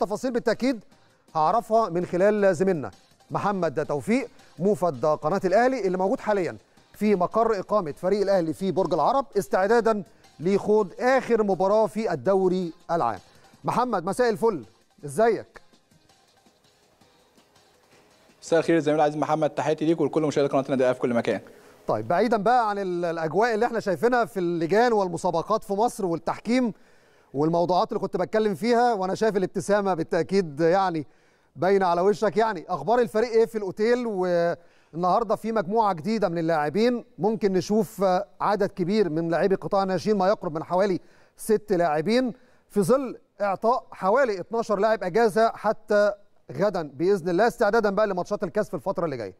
تفاصيل بالتاكيد هعرفها من خلال زميلنا محمد توفيق موفد قناه الاهلي اللي موجود حاليا في مقر اقامه فريق الاهلي في برج العرب استعدادا ليخوض اخر مباراه في الدوري العام. محمد مساء الفل ازيك؟ مساء الخير الزميل العزيز محمد تحياتي ليك ولكل مشاهدي قناه النادي في كل مكان. طيب بعيدا بقى عن الاجواء اللي احنا شايفينها في اللجان والمسابقات في مصر والتحكيم والموضوعات اللي كنت بتكلم فيها وانا شايف الابتسامه بالتاكيد يعني باينه على وشك يعني اخبار الفريق ايه في الاوتيل والنهارده في مجموعه جديده من اللاعبين ممكن نشوف عدد كبير من لاعبي قطاع الناشئين ما يقرب من حوالي ست لاعبين في ظل اعطاء حوالي 12 لاعب اجازه حتى غدا باذن الله استعدادا بقى لماتشات الكاس في الفتره اللي جايه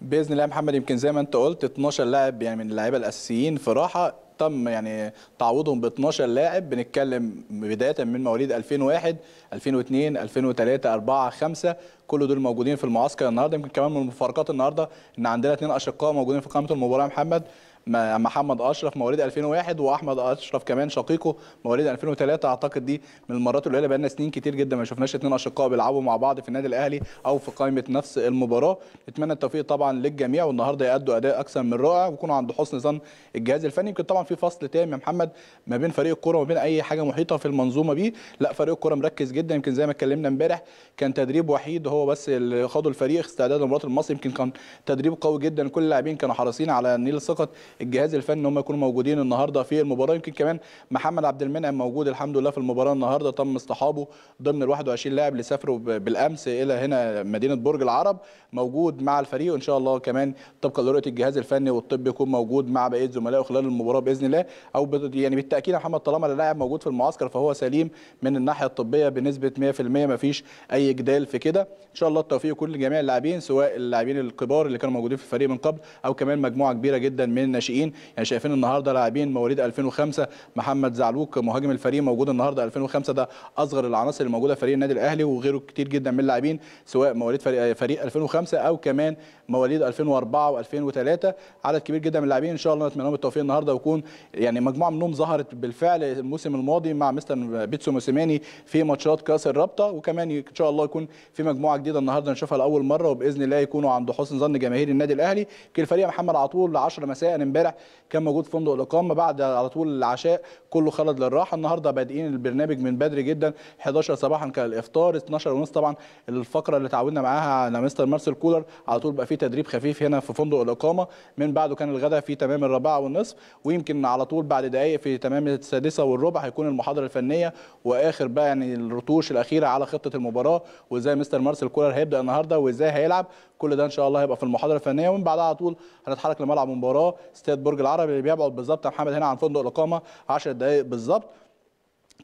باذن الله يا محمد يمكن زي ما انت قلت 12 لاعب يعني من اللعيبه الاساسيين في راحه تم يعني تعويضهم ب 12 لاعب بنتكلم بدايه من مواليد 2001 2002 2003 4 5 كل دول موجودين في المعسكر النهارده يمكن كمان من مفارقات النهارده ان عندنا اثنين اشقاء موجودين في قائمه المباراه محمد محمد اشرف مواليد 2001 واحمد اشرف كمان شقيقه مواليد 2003 اعتقد دي من المرات القليله بقالنا سنين كتير جدا ما شفناش اثنين اشقاء بيلعبوا مع بعض في النادي الاهلي او في قائمه نفس المباراه نتمنى التوفيق طبعا للجميع والنهارده يادوا اداء اكثر من رائع ويكونوا عند حسن ظن الجهاز الفني يمكن طبعا في فصل تام يا محمد ما بين فريق الكوره وما بين اي حاجه محيطه في المنظومه بيه لا فريق الكوره مركز جدا يمكن زي ما اتكلمنا امبارح كان تدريب وحيد هو بس اللي خاضه الفريق استعداد لمباراه المصري يمكن كان تدريب قوي جدا كل اللاعبين كانوا حريصين على نيل ثقه الجهاز الفني ان هم يكونوا موجودين النهارده في المباراه يمكن كمان محمد عبد المنعم موجود الحمد لله في المباراه النهارده تم اصطحابه ضمن ال 21 لاعب اللي سافروا بالامس الى هنا مدينه برج العرب موجود مع الفريق وان شاء الله كمان طبقا لرؤيه الجهاز الفني والطب يكون موجود مع بقيه زملائه خلال المباراه باذن الله او يعني بالتاكيد يا محمد طالما اللاعب موجود في المعسكر فهو سليم من الناحيه الطبيه بنسبه 100% ما فيش اي جدال في كده ان شاء الله التوفيق لكل جميع اللاعبين سواء اللاعبين الكبار اللي كانوا موجودين في الفريق من قبل او كمان مجموعه كبيره جدا من الناشئين يعني شايفين النهارده لاعبين مواليد 2005 محمد زعلوك مهاجم الفريق موجود النهارده 2005 ده اصغر العناصر اللي موجوده في فريق النادي الاهلي وغيره كتير جدا من اللاعبين سواء مواليد فريق, فريق 2005 او كمان مواليد 2004 و2003 عدد كبير جدا من اللاعبين ان شاء الله نتمنى لهم التوفيق النهارده ويكون يعني مجموعه منهم ظهرت بالفعل الموسم الماضي مع مستر بيتسو موسيماني في ماتشات كاس الرابطه وكمان ان شاء الله يكون في مجموعه جديده النهارده نشوفها لاول مره وباذن الله يكونوا عند حسن ظن جماهير النادي الاهلي كل فريق محمد عطول 10 مساء امبارح كان موجود في فندق الاقامه بعد على طول العشاء كله خلد للراحه النهارده بادئين البرنامج من بدري جدا 11 صباحا كان الافطار 12 ونص طبعا الفقره اللي تعودنا معاها على مستر مارسيل كولر على طول بقى في تدريب خفيف هنا في فندق الاقامه من بعده كان الغداء في تمام الرابعه والنصف ويمكن على طول بعد دقائق في تمام السادسه والربع هيكون المحاضره الفنيه واخر بقى يعني الرتوش الاخيره على خطه المباراه وازاي مستر مارسيل كولر هيبدا النهارده وازاي هيلعب كل ده ان شاء الله هيبقى في المحاضره الفنيه ومن بعدها على طول هنتحرك لملعب المباراه استاد برج العرب اللي بيبعد بالظبط يا محمد هنا عن فندق الاقامه 10 دقائق بالظبط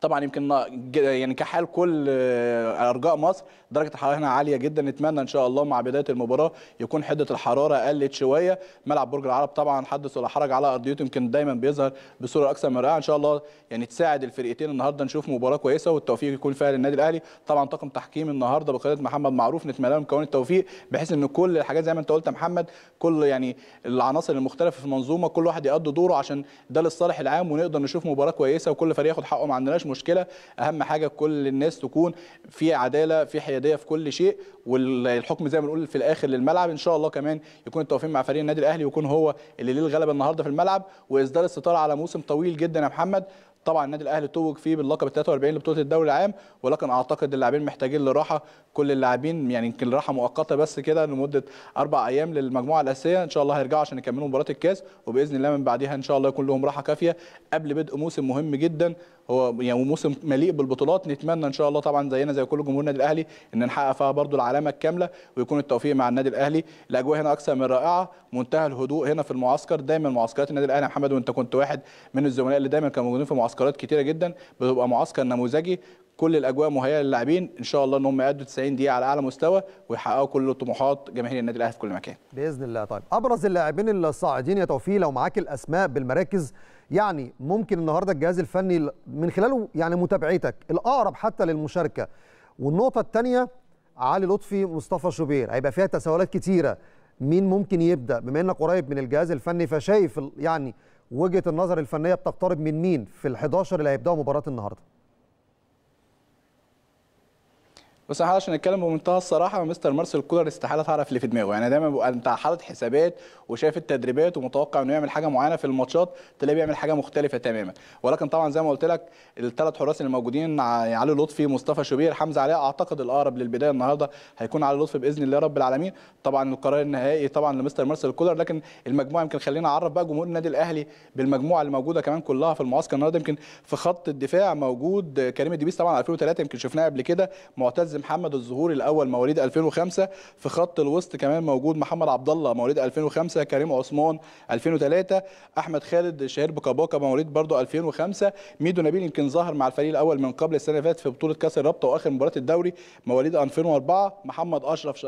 طبعا يمكن يعني كحال كل آه، ارجاء مصر درجه الحراره هنا عاليه جدا نتمنى ان شاء الله مع بدايه المباراه يكون حده الحراره قلت شويه ملعب برج العرب طبعا حدث ولا حرج على ارضيته يمكن دايما بيظهر بصوره اكثر من رائعه ان شاء الله يعني تساعد الفرقتين النهارده نشوف مباراه كويسه والتوفيق يكون فعلا للنادي الاهلي طبعا طاقم تحكيم النهارده بقياده محمد معروف نتمنى لهم كون التوفيق بحيث ان كل الحاجات زي ما انت قلت يا محمد كل يعني العناصر المختلفه في المنظومه كل واحد يقضي دوره عشان ده للصالح العام ونقدر نشوف مباراه كويسه وكل فريق ياخد حقه ما عندناش مشكله اهم حاجه كل الناس تكون في عداله في حياديه في كل شيء والحكم زي ما بنقول في الاخر للملعب ان شاء الله كمان يكون التوفيق مع فريق النادي الاهلي ويكون هو اللي ليه الغلبه النهارده في الملعب واصدار الستاره على موسم طويل جدا يا محمد طبعا النادي الاهلي توج فيه باللقب ال 43 لبطوله الدوري العام ولكن اعتقد اللاعبين محتاجين لراحه كل اللاعبين يعني يمكن راحه مؤقته بس كده لمده اربع ايام للمجموعه الاساسيه ان شاء الله هيرجعوا عشان يكملوا مباراه الكاس وباذن الله من بعدها ان شاء الله يكون لهم راحه كافيه قبل بدء موسم مهم جدا هو يعني موسم مليء بالبطولات نتمنى ان شاء الله طبعا زينا زي كل جمهور النادي الاهلي ان نحقق فيها برضو العلامه الكامله ويكون التوفيق مع النادي الاهلي الاجواء هنا اكثر من رائعه منتهى الهدوء هنا في المعسكر دايما معسكرات النادي الاهلي محمد وانت كنت واحد من الزملاء اللي دايما كانوا موجودين في معسكر معسكرات كتيره جدا بتبقى معسكر نموذجي كل الاجواء مهيئه للاعبين ان شاء الله ان هم يأدوا 90 دقيقه على اعلى مستوى ويحققوا كل طموحات جماهير النادي الاهلي في كل مكان باذن الله طيب ابرز اللاعبين الصاعدين يا توفيق لو معاك الاسماء بالمراكز يعني ممكن النهارده الجهاز الفني من خلاله يعني متابعتك الاقرب حتى للمشاركه والنقطه الثانيه علي لطفي مصطفى شوبير هيبقى فيها تساؤلات كتيره مين ممكن يبدا بما انك قريب من الجهاز الفني فشايف يعني وجهه النظر الفنيه بتقترب من مين في ال11 اللي هيبداوا مباراه النهارده بس احنا عشان نتكلم بمنتهى الصراحه مستر مارسيل كولر استحاله تعرف اللي في دماغه يعني دايما بيبقى انت حاطط حسابات وشايف التدريبات ومتوقع انه يعمل حاجه معينه في الماتشات تلاقيه بيعمل حاجه مختلفه تماما ولكن طبعا زي ما قلت لك الثلاث حراس اللي موجودين علي لطفي مصطفى شوبير حمزه علي اعتقد الاقرب للبدايه النهارده هيكون علي لطفي باذن الله رب العالمين طبعا القرار النهائي طبعا لمستر مارسيل كولر لكن المجموعه يمكن خلينا اعرف بقى جمهور النادي الاهلي بالمجموعه اللي موجوده كمان كلها في المعسكر النهارده يمكن في خط الدفاع موجود كريم الدبيس طبعا 2003 يمكن شفناه قبل كده معتز محمد الظهور الاول مواليد 2005 في خط الوسط كمان موجود محمد عبد الله مواليد 2005 كريم عثمان 2003 احمد خالد شهير بكاباكا مواليد برضه 2005 ميدو نبيل يمكن ظهر مع الفريق الاول من قبل السنه اللي فاتت في بطوله كاس الرابطه واخر مباراه الدوري مواليد 2004 محمد اشرف ش...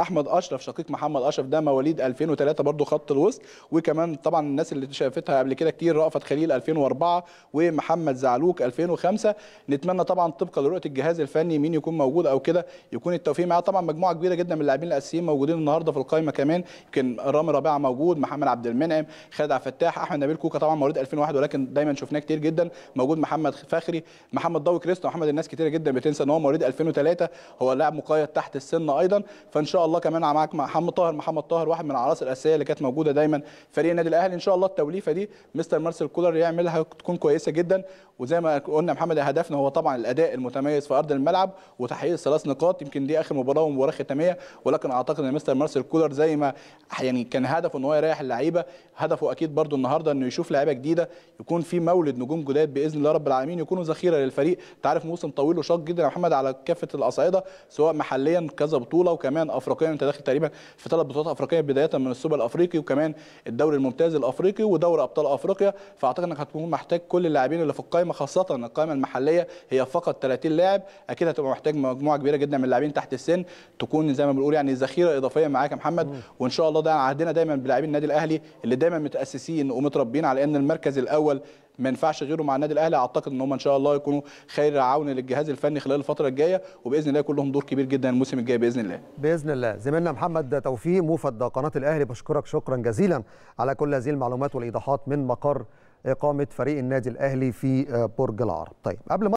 احمد اشرف شقيق محمد اشرف ده مواليد 2003 برضه خط الوسط وكمان طبعا الناس اللي شافتها قبل كده كتير رأفت خليل 2004 ومحمد زعلوك 2005 نتمنى طبعا طبقا لرؤيه الجهاز الفني مين يكون موجود موجود او كده يكون التوفيق معاه طبعا مجموعه كبيره جدا من اللاعبين الاساسيين موجودين النهارده في القائمه كمان يمكن رامي ربيعه موجود محمد عبد المنعم خالد عبد الفتاح احمد نبيل كوكا طبعا مواليد 2001 ولكن دايما شفناه كتير جدا موجود محمد فخري محمد ضوي كريستو محمد الناس كتير جدا بتنسى ان هو مواليد 2003 هو لاعب مقيد تحت السن ايضا فان شاء الله كمان معاك محمد طاهر محمد طاهر واحد من العناصر الاساسيه اللي كانت موجوده دايما فريق النادي الاهلي ان شاء الله التوليفه دي مستر مارسيل كولر يعملها تكون كويسه جدا وزي ما قلنا محمد هدفنا هو طبعا الاداء المتميز في ارض الملعب وتحقيق تحقيق ثلاث نقاط يمكن دي اخر مباراه ومباراه ختاميه ولكن اعتقد ان مستر مارسيل كولر زي ما يعني كان هدفه ان هو يريح اللعيبه هدفه اكيد برده النهارده انه يشوف لعيبه جديده يكون في مولد نجوم جداد باذن الله رب العالمين يكونوا ذخيره للفريق انت عارف موسم طويل وشاق جدا يا محمد على كافه الاصعده سواء محليا كذا بطوله وكمان افريقيا انت داخل تقريبا في ثلاث بطولات افريقيه بدايه من السوبر الافريقي وكمان الدوري الممتاز الافريقي ودوري ابطال افريقيا فاعتقد انك هتكون محتاج كل اللاعبين اللي في القائمه خاصه القائمه المحليه هي فقط 30 لاعب اكيد هتبقى محتاج مجموعه كبيره جدا من اللاعبين تحت السن تكون زي ما بنقول يعني ذخيره اضافيه معاك يا محمد وان شاء الله ده عهدنا دايما بلاعبين النادي الاهلي اللي دايما متاسسين ومتربيين على ان المركز الاول ما ينفعش غيره مع النادي الاهلي اعتقد ان هم ان شاء الله يكونوا خير عون للجهاز الفني خلال الفتره الجايه وباذن الله كلهم دور كبير جدا الموسم الجاي باذن الله باذن الله زميلنا محمد توفيق موفد قناه الاهلي بشكرك شكرا جزيلا على كل هذه المعلومات والايضاحات من مقر اقامه فريق النادي الاهلي في برج العرب طيب قبل ما